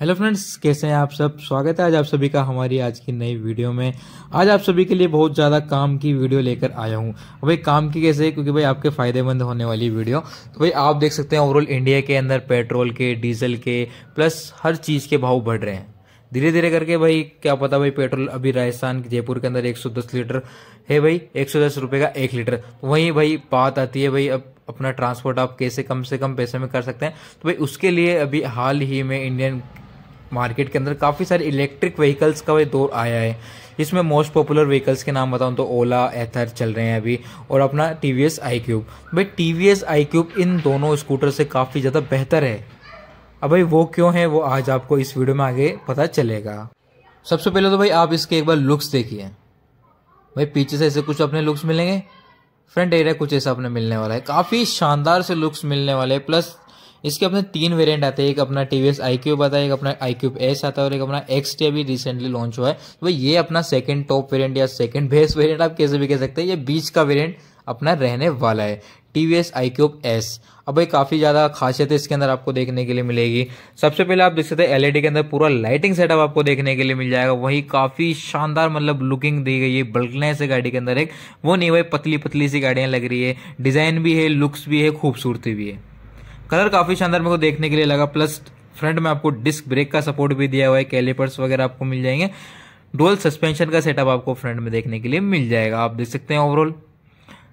hello friends कैसे हैं आप सब स्वागत है आज आप सभी का हमारी आज की नई वीडियो में आज आप सभी के लिए बहुत ज़्यादा काम की वीडियो लेकर आया हूँ भाई काम की कैसे है क्योंकि भाई आपके फायदेमंद होने वाली वीडियो तो भाई आप देख सकते हैं ओवरऑल इंडिया के अंदर पेट्रोल के डीजल के प्लस हर चीज़ के भाव बढ़ रहे हैं धीरे धीरे करके भाई क्या पता भाई पेट्रोल अभी राजस्थान जयपुर के अंदर एक लीटर है भाई एक सौ का एक लीटर तो वहीं भाई बात आती है भाई अब अपना ट्रांसपोर्ट आप कैसे कम से कम पैसे में कर सकते हैं तो भाई उसके लिए अभी हाल ही में इंडियन मार्केट के अंदर काफ़ी सारे इलेक्ट्रिक व्हीकल्स का भी दौर आया है इसमें मोस्ट पॉपुलर व्हीकल्स के नाम बताऊँ तो ओला एथर चल रहे हैं अभी और अपना T V S I cube भाई T V S I cube इन दोनों स्कूटर से काफ़ी ज़्यादा बेहतर है अब भाई वो क्यों है वो आज आपको इस वीडियो में आगे पता चलेगा सबसे पहले तो भाई आप इसके एक बार लुक्स देखिए भाई पीछे से ऐसे कुछ अपने लुक्स मिलेंगे फ्रंट एरिया कुछ ऐसा अपने मिलने वाला है काफ़ी शानदार से लुक्स मिलने वाले प्लस इसके अपने तीन वेरिएंट आते हैं एक अपना T V S I cube आता है एक अपना आई क्यूब एस आता है और एक अपना एक्स टी अभी रिसेंटली लॉन्च हुआ है तो भाई ये अपना सेकंड टॉप वेरिएंट या सेकंड बेस्ट वेरिएंट आप कैसे भी कह सकते हैं ये बीच का वेरिएंट अपना रहने वाला है T V S I cube S अब भाई काफ़ी ज़्यादा खासियत इसके अंदर आपको देखने के लिए मिलेगी सबसे पहले आप देख सकते हैं एलईडी e के अंदर पूरा लाइटिंग सेटअप आपको देखने के लिए मिल जाएगा वही काफ़ी शानदार मतलब लुकिंग दी गई है बल्कने से गाड़ी के अंदर एक वो नहीं भाई पतली पतली सी गाड़ियाँ लग रही है डिज़ाइन भी है लुक्स भी है खूबसूरती भी है कलर काफ़ी शानदार मेरे को देखने के लिए लगा प्लस फ्रंट में आपको डिस्क ब्रेक का सपोर्ट भी दिया हुआ है कैलिपर्स वगैरह आपको मिल जाएंगे डोल सस्पेंशन का सेटअप आपको फ्रंट में देखने के लिए मिल जाएगा आप देख सकते हैं ओवरऑल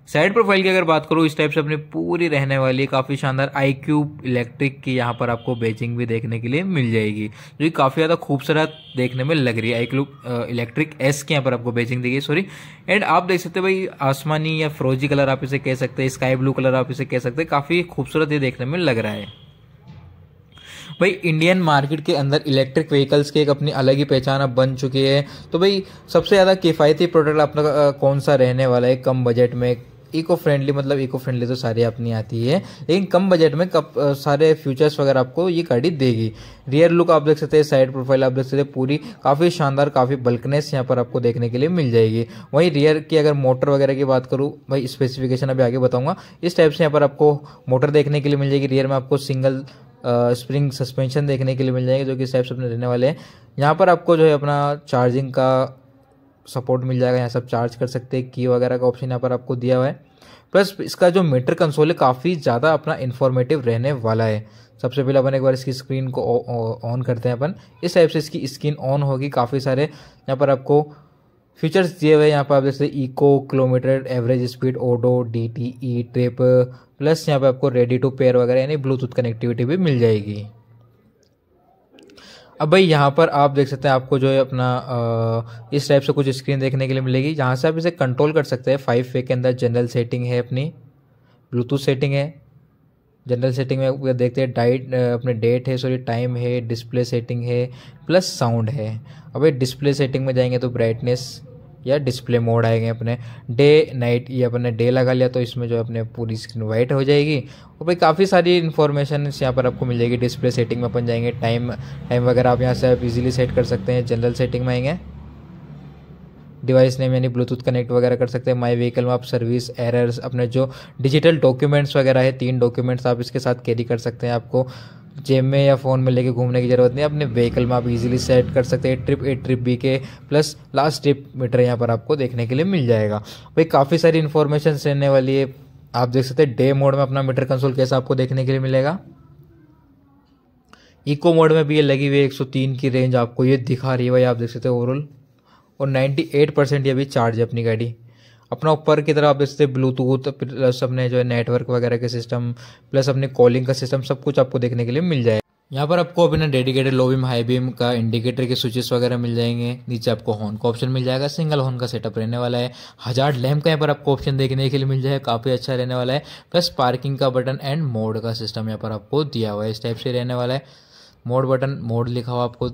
साइड प्रोफाइल की अगर बात करो इस टाइप से अपनी पूरी रहने वाली काफ़ी शानदार आई क्यूब इलेक्ट्रिक की यहाँ पर आपको बेचिंग भी देखने के लिए मिल जाएगी जो कि काफ़ी ज़्यादा खूबसूरत देखने में लग रही है आई क्यूब इलेक्ट्रिक एस की यहाँ पर आपको बेचिंग दी गई सॉरी एंड आप देख सकते भाई आसमानी या फ्रोजी कलर आप इसे कह सकते हैं स्काई ब्लू कलर आप इसे कह सकते हैं काफ़ी खूबसूरत ये देखने में लग रहा है भाई इंडियन मार्केट के अंदर इलेक्ट्रिक व्हीकल्स की एक अपनी अलग ही पहचान अब बन चुकी है तो भाई सबसे ज़्यादा किफ़ायती प्रोडक्ट अपना कौन सा रहने वाला है कम बजट में इको फ्रेंडली मतलब इको फ्रेंडली तो सारी अपनी आती है लेकिन कम बजट में कप, सारे फ्यूचर्स वगैरह आपको ये गाड़ी देगी रियर लुक आप देख सकते हैं साइड प्रोफाइल आप देख सकते हैं पूरी काफ़ी शानदार काफ़ी बल्कनेस यहाँ पर आपको देखने के लिए मिल जाएगी वहीं रियर की अगर मोटर वगैरह की बात करूँ भाई स्पेसिफिकेशन अभी आगे बताऊँगा इस टाइप से यहाँ पर आपको मोटर देखने के लिए मिल जाएगी रियर में आपको सिंगल स्प्रिंग सस्पेंशन देखने के लिए मिल जाएंगे जो कि इस अपने रहने वाले हैं यहाँ पर आपको जो है अपना चार्जिंग का सपोर्ट मिल जाएगा यहाँ से आप चार्ज कर सकते हैं की वगैरह का ऑप्शन यहाँ पर आपको दिया हुआ है प्लस इसका जो मीटर कंसोल है काफ़ी ज़्यादा अपना इन्फॉर्मेटिव रहने वाला है सबसे पहले अपन एक बार इसकी स्क्रीन को ऑन करते हैं अपन इस टाइप से इसकी स्क्रीन ऑन होगी काफ़ी सारे यहाँ पर आपको फीचर्स दिए हुए यहाँ पर आप जैसे eco kilometre average speed odo D T E trip plus यहाँ पर आपको रेडी टू पेयर वगैरह यानी ब्लूटूथ कनेक्टिविटी भी मिल जाएगी अब भाई यहाँ पर आप देख सकते हैं आपको जो है अपना इस टाइप से कुछ स्क्रीन देखने के लिए मिलेगी यहाँ से आप इसे कंट्रोल कर सकते हैं फाइव फे के अंदर जनरल सेटिंग है अपनी ब्लूटूथ सेटिंग है जनरल सेटिंग में आप देखते हैं डाइट अपने डेट है सॉरी टाइम है डिस्प्ले सेटिंग है प्लस साउंड है अब ये डिस्प्ले सेटिंग में जाएंगे तो ब्राइटनेस या डिस्प्ले मोड आएंगे अपने डे नाइट ये अपने डे लगा लिया तो इसमें जो अपने पूरी स्क्रीन वाइट हो जाएगी और भाई काफ़ी सारी इन्फॉर्मेशन यहाँ पर आपको मिल जाएगी डिस्प्ले सेटिंग में अपन जाएंगे टाइम टाइम वगैरह आप यहाँ से आप इजीली सेट कर सकते हैं जनरल सेटिंग में आएंगे डिवाइस नेम यानी ब्लूटूथ कनेक्ट वगैरह कर सकते हैं माई व्हीकल में आप सर्विस एरर्स अपने जो डिजिटल डॉक्यूमेंट्स वगैरह है तीन डॉक्यूमेंट्स आप इसके साथ कैरी कर सकते हैं आपको जेब में या फ़ोन में लेके घूमने की ज़रूरत नहीं अपने व्हीकल में आप इजीली सेट कर सकते हैं ट्रिप ए ट्रिप बी के प्लस लास्ट ट्रिप मीटर यहाँ पर आपको देखने के लिए मिल जाएगा भाई काफ़ी सारी इन्फॉर्मेशन रहने वाली है आप देख सकते हैं डे मोड में अपना मीटर कंसोल कैसा आपको देखने के लिए मिलेगा इको मोड में भी ये लगी हुई है तीन की रेंज आपको ये दिखा रही है भाई आप देख सकते हैं ओवरऑल और 98 परसेंट ये भी चार्ज है अपनी गाड़ी अपना ऊपर की तरफ आप इससे ब्लूटूथ प्लस अपने जो है नेटवर्क वगैरह के सिस्टम प्लस अपने कॉलिंग का सिस्टम सब कुछ आपको देखने के लिए मिल जाएगा यहाँ पर आपको अपना dedicated low beam high beam का इंडिकेटर के स्विचेस वगैरह मिल जाएंगे नीचे आपको हॉर्न का ऑप्शन मिल जाएगा सिंगल हॉर्न का सेटअप रहने वाला है हजार लैम्प का यहाँ पर आपको ऑप्शन देखने के लिए मिल जाएगा काफ़ी अच्छा रहने वाला है प्लस पार्किंग का बटन एंड मोड का सिस्टम यहाँ पर आपको दिया हुआ है इस टाइप से रहने वाला है मोड बटन मोड लिखा हुआ आपको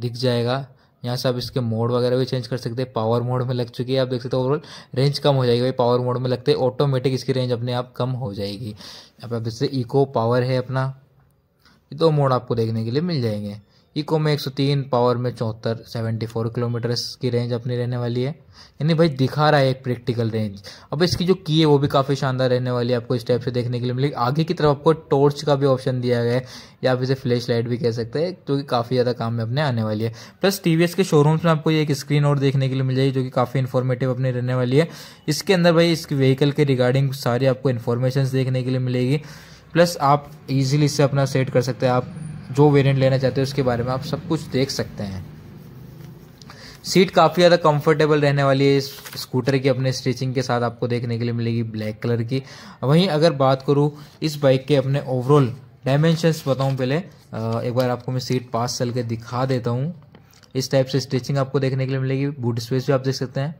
दिख जाएगा यहाँ से आप इसके मोड वगैरह भी चेंज कर सकते हैं पावर मोड में लग चुकी है आप देख सकते हो ओवरऑल रेंज कम हो जाएगी भाई पावर मोड में लगते ऑटोमेटिक इसकी रेंज अपने आप कम हो जाएगी यहाँ पर आप इससे इको पावर है अपना ये दो मोड आपको देखने के लिए मिल जाएंगे इको में 103 पावर में चौहत्तर 74 किलोमीटर की रेंज अपनी रहने वाली है यानी भाई दिखा रहा है एक प्रैक्टिकल रेंज अब इसकी जो की है वो भी काफ़ी शानदार रहने वाली है आपको इस टाइप से देखने के लिए मिलेगी आगे की तरफ आपको टॉर्च का भी ऑप्शन दिया गया है या आप इसे फ्लैश लाइट भी कह सकते हैं जो कि काफ़ी ज़्यादा काम में अपने आने वाली है प्लस टी के शोरूम्स में आपको एक स्क्रीन और देखने के लिए मिल जाएगी जो कि काफ़ी इन्फॉर्मेटिव अपनी रहने वाली है इसके अंदर भाई इस व्हीकल के रिगार्डिंग सारी आपको इन्फॉर्मेशन देखने के लिए मिलेगी प्लस आप इजीली इससे अपना सेट कर सकते हैं आप जो वेरिएंट लेना चाहते हो उसके बारे में आप सब कुछ देख सकते हैं सीट काफ़ी ज़्यादा कंफर्टेबल रहने वाली है इस स्कूटर की अपने स्टिचिंग के साथ आपको देखने के लिए मिलेगी ब्लैक कलर की वहीं अगर बात करूँ इस बाइक के अपने ओवरऑल डायमेंशंस बताऊँ पहले एक बार आपको मैं सीट पास चल के दिखा देता हूँ इस टाइप से स्टिचिंग आपको देखने के लिए मिलेगी बूट स्पेस भी आप देख सकते हैं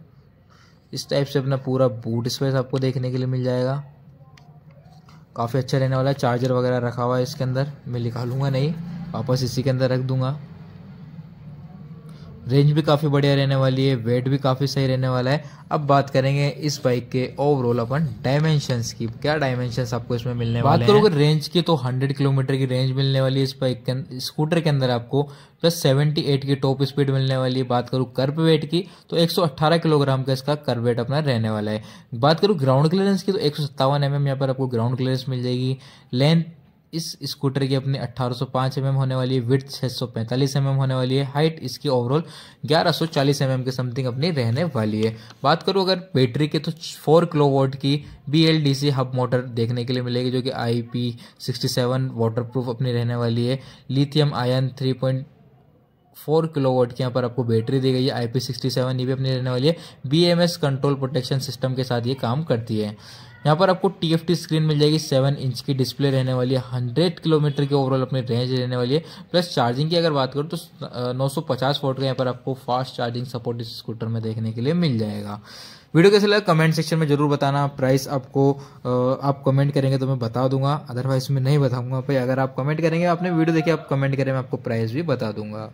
इस टाइप से अपना पूरा बूट स्पेस आपको देखने के लिए मिल जाएगा काफ़ी अच्छा रहने वाला है चार्जर वगैरह रखा हुआ है इसके अंदर मैं निकालूंगा नहीं वापस इसी के अंदर रख दूंगा रेंज भी काफ़ी बढ़िया रहने वाली है वेट भी काफ़ी सही रहने वाला है अब बात करेंगे इस बाइक के ओवरऑल अपन डायमेंशंस की क्या डायमेंशंस आपको इसमें मिलने वाले बात करो अगर रेंज की तो 100 किलोमीटर की रेंज मिलने वाली है इस बाइक के स्कूटर के अंदर आपको प्लस 78 की टॉप स्पीड मिलने वाली है बात करूँ कर्व वेट की तो अट्ठारह किलोग्राम का इसका कर्ब वेट अपना रहने वाला है बात करूँ ग्राउंड क्लियरेंस की तो एक सौ एमएम mm यहाँ पर आपको ग्राउंड क्लियरेंस मिल जाएगी लेंथ इस स्कूटर की अपनी 1805 सौ mm होने वाली है विथ 645 mm होने वाली है हाइट इसकी ओवरऑल 1140 mm के समथिंग अपनी रहने वाली है बात करूँ अगर बैटरी के तो 4 किलो वोट की B L D C hub motor देखने के लिए मिलेगी जो कि I P sixty seven waterproof अपनी रहने वाली है lithium ion three point four kilowatt के यहाँ पर आपको बैटरी दी गई है आई पी सिक्सटी सेवन ये भी अपनी रहने वाली है B M S control protection system के साथ ये काम करती है यहाँ पर आपको टी एफ टी स्क्रीन मिल जाएगी सेवन इंच की डिस्प्ले रहने वाली है हंड्रेड किलोमीटर की ओवरऑल अपनी रेंज रहने वाली है प्लस चार्जिंग की अगर बात करूँ तो नौ सौ पचास वोट का यहाँ पर आपको फास्ट चार्जिंग सपोर्ट इस स्कूटर में देखने के लिए मिल जाएगा वीडियो कैसे लगा कमेंट सेक्शन में जरूर बताना प्राइस आपको आप कमेंट करेंगे तो मैं बता दूंगा अदरवाइज मैं नहीं बताऊंगा भाई अगर आप कमेंट करेंगे आपने वीडियो देखिए आप कमेंट करें मैं आपको प्राइस भी बता दूंगा